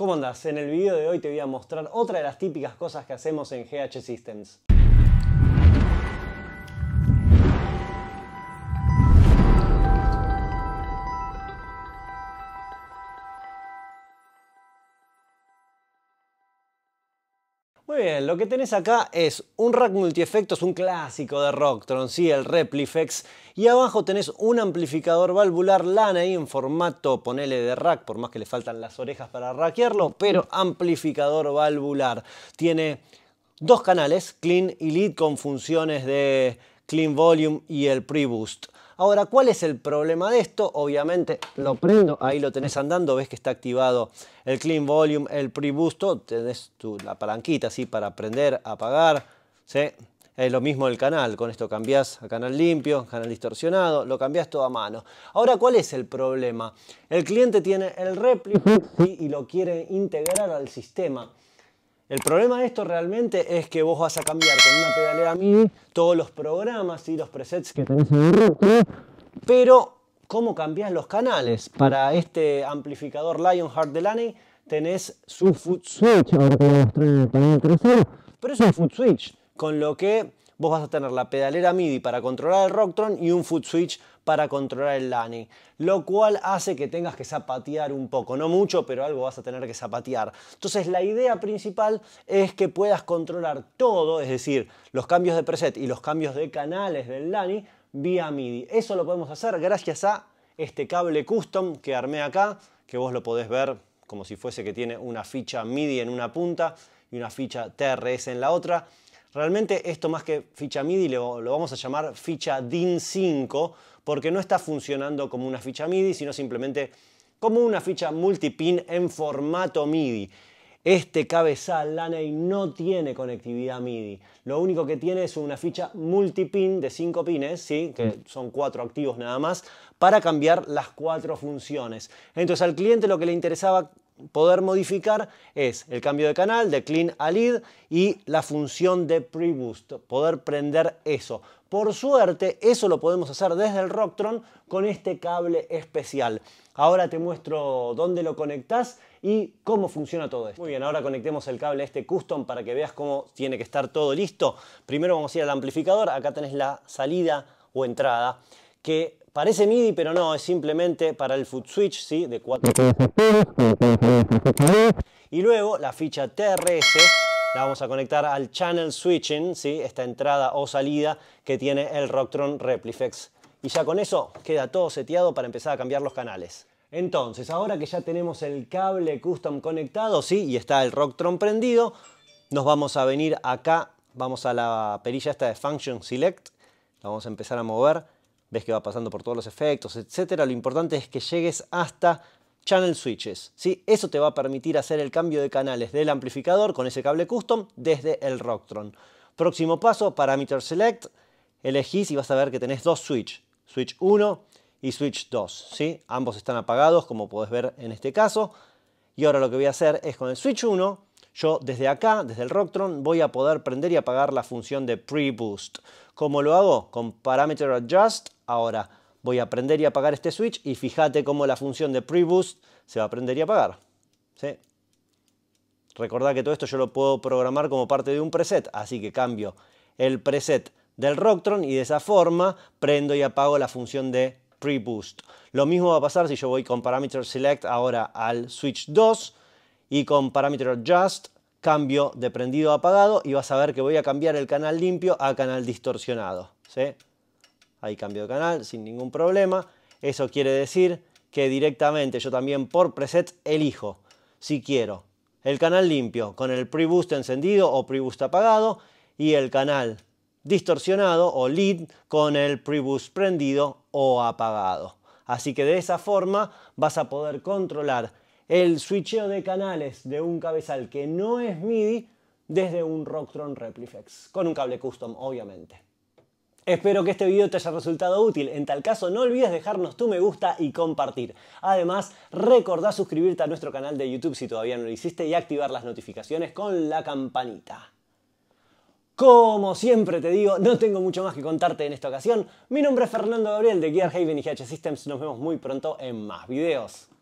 ¿Cómo andas? En el video de hoy te voy a mostrar otra de las típicas cosas que hacemos en GH Systems. Muy bien, lo que tenés acá es un rack multiefectos, un clásico de Rocktron, sí, el Replifex. Y abajo tenés un amplificador valvular LAN ahí en formato, ponele de rack, por más que le faltan las orejas para rackearlo, pero amplificador valvular. Tiene dos canales, Clean y Lead, con funciones de Clean Volume y el Pre-Boost. Ahora, ¿cuál es el problema de esto? Obviamente lo prendo, ahí lo tenés andando, ves que está activado el Clean Volume, el Pre-Boost, tenés tu, la palanquita así para prender, apagar, ¿sí? Es lo mismo el canal, con esto cambias a canal limpio, canal distorsionado, lo cambias todo a mano. Ahora, ¿cuál es el problema? El cliente tiene el réplica y lo quiere integrar al sistema. El problema de esto realmente es que vos vas a cambiar con una pedalera MIDI todos los programas y los presets que tenés en el pero ¿cómo cambiás los canales? Para este amplificador Lionheart Delaney tenés su foot switch, ahora te voy a en el panel pero es un foot switch, con lo que vos vas a tener la pedalera MIDI para controlar el Rocktron y un foot switch para controlar el Lani, lo cual hace que tengas que zapatear un poco, no mucho, pero algo vas a tener que zapatear. Entonces la idea principal es que puedas controlar todo, es decir, los cambios de preset y los cambios de canales del Lani vía MIDI. Eso lo podemos hacer gracias a este cable custom que armé acá, que vos lo podés ver como si fuese que tiene una ficha MIDI en una punta y una ficha TRS en la otra. Realmente esto más que ficha MIDI lo, vamos a llamar ficha DIN5 porque no está funcionando como una ficha MIDI, sino simplemente como una ficha multipin en formato MIDI. Este cabezal LANEI no tiene conectividad MIDI. Lo único que tiene es una ficha multipin de 5 pines, ¿sí? que mm. son 4 activos nada más, para cambiar las cuatro funciones. Entonces al cliente lo que le interesaba poder modificar es el cambio de canal, de clean a lead y la función de pre-boost, poder prender eso. Por suerte, eso lo podemos hacer desde el Rocktron con este cable especial. Ahora te muestro dónde lo conectas y cómo funciona todo esto. Muy bien, ahora conectemos el cable a este custom para que veas cómo tiene que estar todo listo. Primero vamos a ir al amplificador, acá tenés la salida o entrada que parece MIDI, pero no, es simplemente para el foot switch, ¿sí? De cuatro. Y luego la ficha TRS la vamos a conectar al channel switching, ¿sí? Esta entrada o salida que tiene el Rocktron Replifex. Y ya con eso queda todo seteado para empezar a cambiar los canales. Entonces, ahora que ya tenemos el cable custom conectado, ¿sí? Y está el Rocktron prendido, nos vamos a venir acá, vamos a la perilla esta de Function Select, la vamos a empezar a mover ves que va pasando por todos los efectos, etcétera. Lo importante es que llegues hasta channel switches. ¿sí? Eso te va a permitir hacer el cambio de canales del amplificador con ese cable custom desde el Rocktron. Próximo paso, parameter select, elegís y vas a ver que tenés dos switch, switch 1 y switch 2. ¿sí? Ambos están apagados como podés ver en este caso. Y ahora lo que voy a hacer es con el switch 1 yo desde acá, desde el Rocktron, voy a poder prender y apagar la función de pre-boost. ¿Cómo lo hago? Con parameter adjust. Ahora voy a prender y apagar este switch y fíjate cómo la función de pre-boost se va a prender y apagar. ¿Sí? Recordad que todo esto yo lo puedo programar como parte de un preset, así que cambio el preset del Rocktron y de esa forma prendo y apago la función de pre-boost. Lo mismo va a pasar si yo voy con parameter select ahora al switch 2 y con parámetro just cambio de prendido a apagado y vas a ver que voy a cambiar el canal limpio a canal distorsionado. ¿sí? Ahí cambio de canal sin ningún problema. Eso quiere decir que directamente yo también por preset elijo si quiero el canal limpio con el pre encendido o PREBOOST apagado y el canal distorsionado o lead con el pre prendido o apagado. Así que de esa forma vas a poder controlar el switcheo de canales de un cabezal que no es MIDI desde un Rocktron Repliflex, con un cable custom obviamente. Espero que este video te haya resultado útil, en tal caso no olvides dejarnos tu me gusta y compartir. Además, recordá suscribirte a nuestro canal de YouTube si todavía no lo hiciste y activar las notificaciones con la campanita. Como siempre te digo, no tengo mucho más que contarte en esta ocasión. Mi nombre es Fernando Gabriel de GearHaven y GH Systems. Nos vemos muy pronto en más videos.